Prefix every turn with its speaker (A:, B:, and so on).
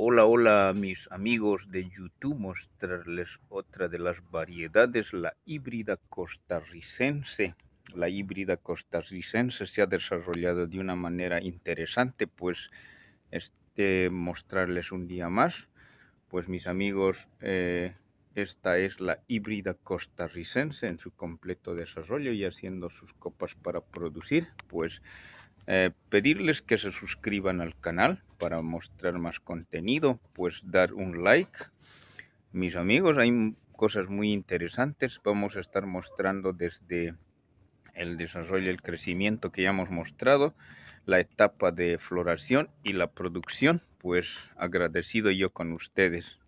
A: Hola, hola mis amigos de YouTube, mostrarles otra de las variedades, la híbrida costarricense. La híbrida costarricense se ha desarrollado de una manera interesante, pues este, mostrarles un día más. Pues mis amigos, eh, esta es la híbrida costarricense en su completo desarrollo y haciendo sus copas para producir, pues eh, pedirles que se suscriban al canal para mostrar más contenido, pues dar un like. Mis amigos, hay cosas muy interesantes. Vamos a estar mostrando desde el desarrollo y el crecimiento que ya hemos mostrado, la etapa de floración y la producción. Pues agradecido yo con ustedes.